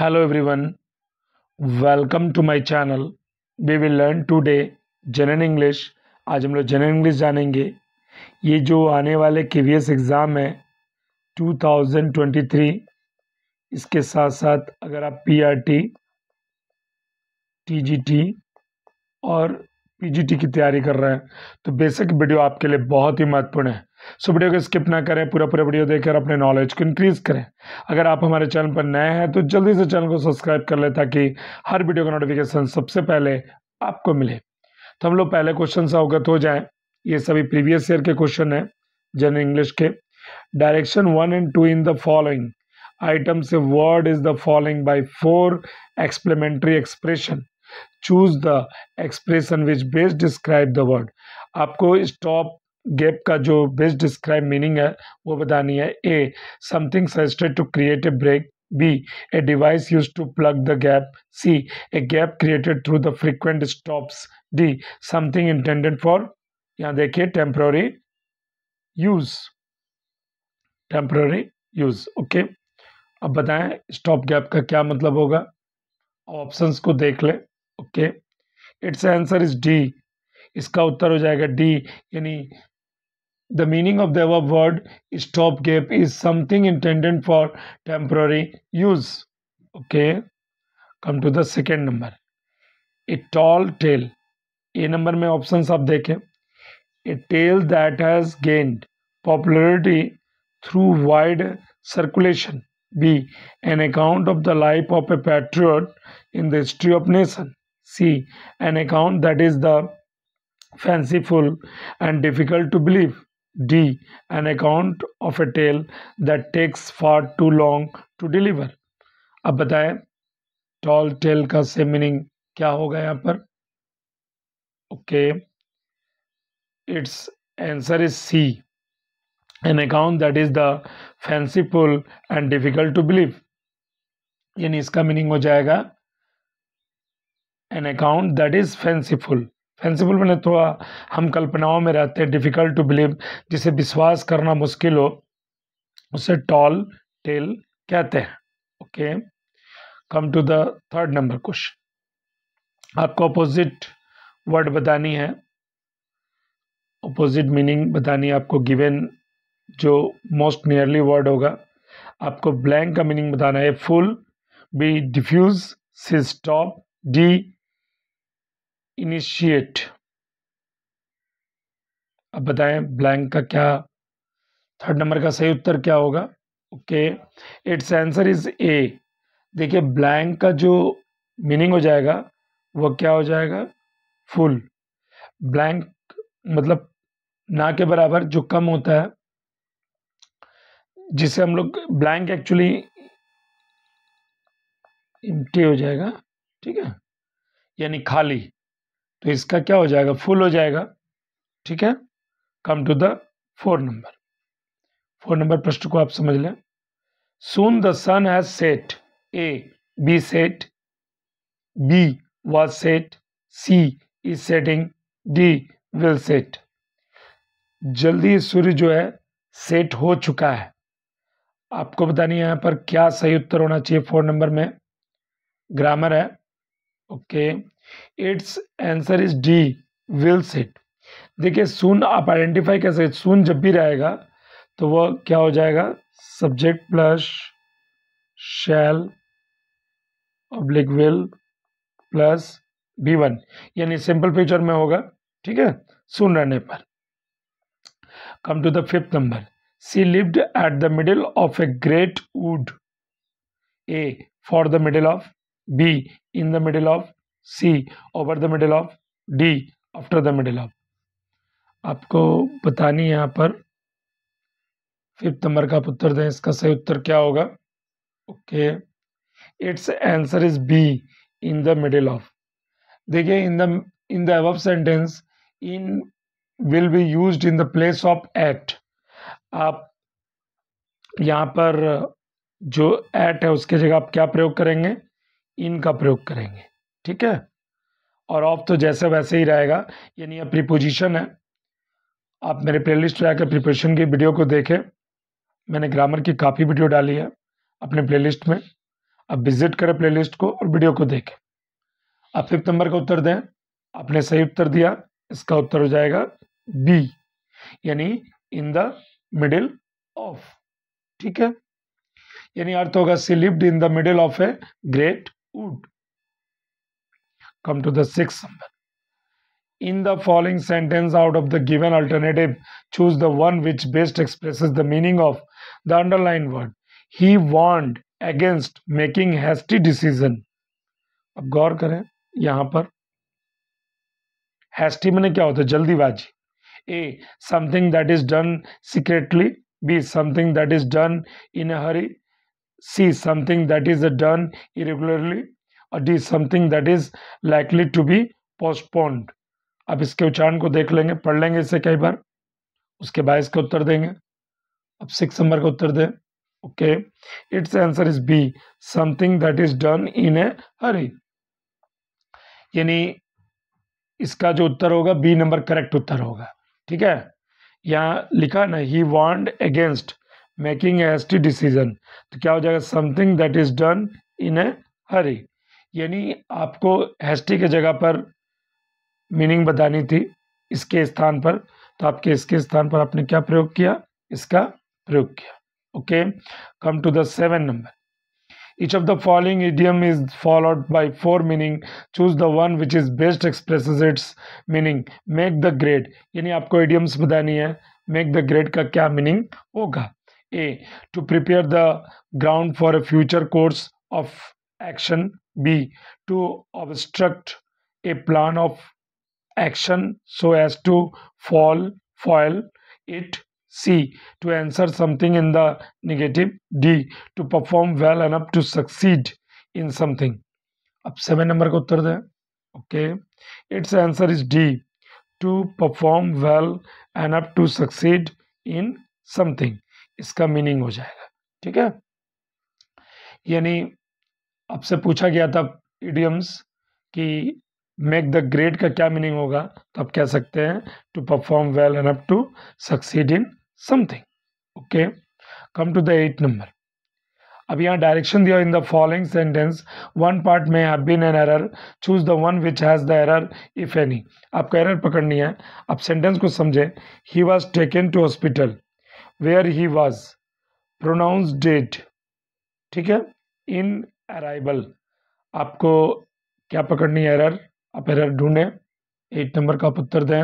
hello everyone welcome to my channel we will learn today general English आज हम लोग general English जानेंगे ये जो आने वाले के वी एस एग्ज़ाम है 2023 इसके साथ साथ अगर आप P R T T G T और पीजीटी की तैयारी कर रहे हैं तो बेसिक वीडियो आपके लिए बहुत ही महत्वपूर्ण है सो वीडियो को स्किप ना करें पूरा पूरा वीडियो देखकर अपने नॉलेज को इंक्रीज करें अगर आप हमारे चैनल पर नए हैं तो जल्दी से चैनल को सब्सक्राइब कर लें ताकि हर वीडियो का नोटिफिकेशन सबसे पहले आपको मिले तो हम लोग पहले क्वेश्चन से अवगत हो जाए ये सभी प्रीवियस ईयर के क्वेश्चन हैं जनरल इंग्लिश के direction one and two in the following item से word is the following by four explanatory expression choose the expression which best describe the word आपको स्टॉप गैप का जो best describe meaning है वो बतानी है A something suggested to create a break B a device use to plug the gap C a gap created through the frequent stops D something intended for यहाँ देखिए temporary use temporary use okay अब बताएं stop gap का क्या मतलब होगा options को देख लें okay it's answer is D इसका उत्तर हो जाएगा डी यानी द मीनिंग ऑफ द अब word stop gap is something intended for temporary use okay come to the second number A tall tale A number में ऑप्शन आप देखें A tale that has gained popularity through wide circulation B an account of the life of a patriot in the history of nation see an account that is the fanciful and difficult to believe d an account of a tale that takes far too long to deliver अब बताएं toll tell का से meaning क्या होगा यहाँ पर okay it's answer is C an account that is the fanciful and difficult to believe यानी इसका मीनिंग हो जाएगा an account that is fanciful fanciful मैंने थोड़ा हम कल्पनाओं में रहते हैं डिफ़िकल्ट टू बिलीव जिसे विश्वास करना मुश्किल हो उसे टॉल टेल कहते हैं okay come to the third number question आपको अपोजिट वर्ड बतानी है अपोजिट मीनिंग बतानी है आपको गिवेन जो मोस्ट नियरली वर्ड होगा आपको ब्लैंक का मीनिंग बताना है full B diffuse C stop D initiate अब बताएं ब्लैंक का क्या थर्ड नंबर का सही उत्तर क्या होगा okay it's answer is A देखिए ब्लैंक का जो मीनिंग हो जाएगा वो क्या हो जाएगा फुल ब्लैंक मतलब ना के बराबर जो कम होता है जिसे हम लोग ब्लैंक एक्चुअली इम्टी हो जाएगा ठीक है यानी खाली तो इसका क्या हो जाएगा फुल हो जाएगा ठीक है come to the four number four number प्रश्न को आप समझ लें soon the sun has set A B set B was set C is setting D will set जल्दी सूर्य जो है सेट हो चुका है आपको बतानी है यहाँ पर क्या सही उत्तर होना चाहिए फोर नंबर में ग्रामर है okay okay. It's answer is D will sit देखिए सुन आप आइडेंटिफाई कैसे सुन जब भी रहेगा तो वह क्या हो जाएगा सब्जेक्ट प्लस शैल पब्लिक विल प्लस बी वन यानी सिंपल फ्यूचर में होगा ठीक है सुन रहने पर come to the fifth number she lived at the middle of a great wood A for the middle of B in the middle of C over the middle of D after the middle of आपको बतानी है यहाँ पर fifth number का उत्तर दें इसका सही उत्तर क्या होगा okay it's answer is B in the middle of देखिए इन द इन द अब sentence in will be used in the place of at आप यहाँ पर जो एट है उसके जगह आप क्या प्रयोग करेंगे इन का प्रयोग करेंगे ठीक है और ऑफ तो जैसे वैसे ही रहेगा यानी यह प्रीपोजिशन है आप मेरे प्ले लिस्ट जाकर प्रिपरेशन की वीडियो को देखें मैंने ग्रामर की काफ़ी वीडियो डाली है अपने लिस्ट में आप विजिट करें लिस्ट को और वीडियो को देखें आप फिफ्थ नंबर का उत्तर दें आपने सही उत्तर दिया इसका उत्तर हो जाएगा बी यानी इन द मिडिल ऑफ ठीक है यानी अर्थ होगा she lived in the middle of a great wood come to the sixth number in the following sentence out of the given alternative choose the one which best expresses the meaning of the underlined word he warned against making hasty decision अब गौर करें यहाँ पर hasty में क्या होता है जल्दीबाजी A something that is done secretly B something that is done in a hurry C something that is done irregularly और D something that is likely to be postponed अब इसके उच्चारण को देख लेंगे पढ़ लेंगे इसे कई बार उसके बाद इसका उत्तर देंगे अब सिक्स नंबर का उत्तर दें okay it's answer is B something that is done in a hurry यानी इसका जो उत्तर होगा बी नंबर करेक्ट उत्तर होगा ठीक है यहाँ लिखा ना he warned against making a T decision तो क्या हो जाएगा something that is done in a hurry यानी आपको हैस्टी के जगह पर मीनिंग बतानी थी इसके स्थान पर तो आपके इसके स्थान पर आपने क्या प्रयोग किया इसका प्रयोग किया okay come to the seven number each of the following idiom is followed by four meaning choose the one which is best express its meaning make the grade यानी आपको इडियम्स बतानी है मेक द ग्रेड का क्या meaning होगा A to prepare the ground for a future course of action be to obstruct a plan of action so as to fall foil it c to answer something in the negative d to perform well enough to succeed in something अब seven number का उत्तर दें okay it's answer is D to perform well and up to succeed in something इसका meaning हो जाएगा ठीक है यानी आपसे पूछा गया था इडियम्स कि मेक द ग्रेट का क्या मीनिंग होगा तो आप कह सकते हैं to perform well and up to succeed in something okay come to the eight number अब यहाँ डायरेक्शन दिया in the following sentence one part may have been an error choose the one which has the error if any आपको error पकड़नी है आप sentence को समझें he was taken to hospital where he was pronounce dead ठीक है इन arrival आपको क्या पकड़नी है एरर आप एरर ढूंढें एट नंबर का उत्तर दें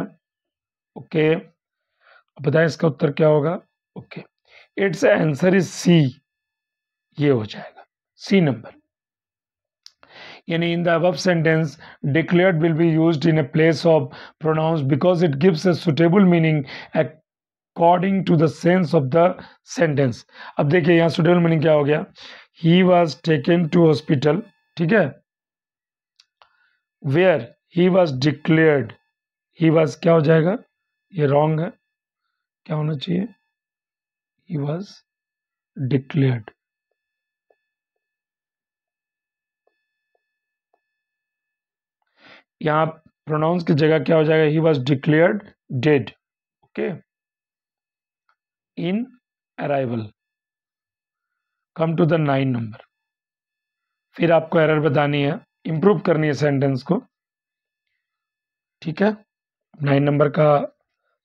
ओके अब बताएं इसका उत्तर क्या होगा okay it's answer is C ये हो जाएगा सी नंबर यानी इन द अब sentence declared will be used in a place of pronounce because it gives a suitable meaning according to the sense of the sentence अब देखिए यहाँ suitable meaning क्या हो गया he was taken to hospital ठीक है where he was declared he was क्या हो जाएगा ये रॉन्ग है क्या होना चाहिए ही वॉज डिक्लेयर्ड यहां प्रोनाउंस की जगह क्या हो जाएगा he was declared dead okay in arrival come to the nine number फिर आपको एरर बतानी है इम्प्रूव करनी है सेंटेंस को ठीक है नाइन नंबर का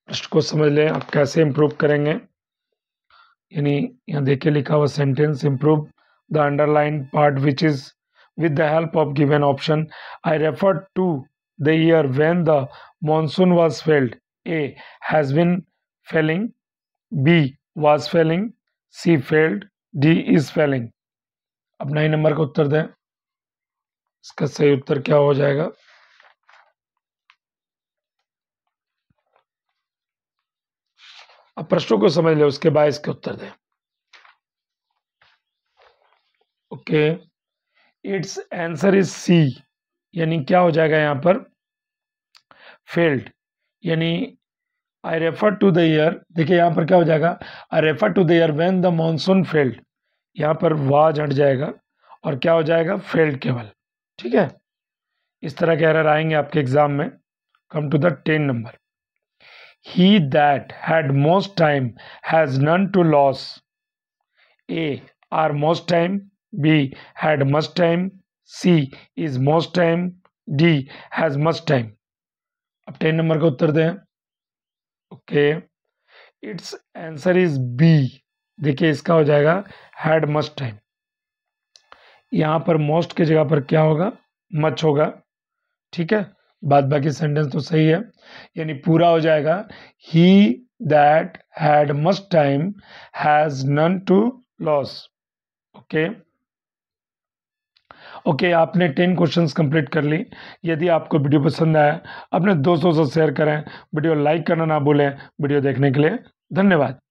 प्रश्न को समझ लें आप कैसे इम्प्रूव करेंगे यानी यहाँ देखिए लिखा हुआ sentence improve the underline part which is with the help of given option I refer to the year when the monsoon was failed A has been failing B was failing C failed D failing अब नए number का उत्तर दें इसका सही उत्तर क्या हो जाएगा अब प्रश्नों को समझ लें उसके बाद इसके उत्तर दें okay it's answer is C यानी क्या हो जाएगा यहां पर फेल्ड यानी I refer to the year देखिए यहाँ पर क्या हो जाएगा I refer to the year when the monsoon failed यहाँ पर वाज हट जाएगा और क्या हो जाएगा फेल्ड केवल ठीक है इस तरह के एरर आएंगे आपके एग्ज़ाम में come to the ten number he that had most time has none to lose A are most time B had must time C is most time D has must time अब ten number का उत्तर दें okay it's answer is B देखिए इसका हो जाएगा had must time यहाँ पर मोस्ट की जगह पर क्या होगा मच होगा ठीक है बाद बाकी सेंटेंस तो सही है यानी पूरा हो जाएगा he that had must time has none to lose okay okay okay, आपने टेन क्वेश्चन कंप्लीट कर ली यदि आपको वीडियो पसंद आया अपने दोस्तों से शेयर करें वीडियो लाइक करना ना भूलें वीडियो देखने के लिए धन्यवाद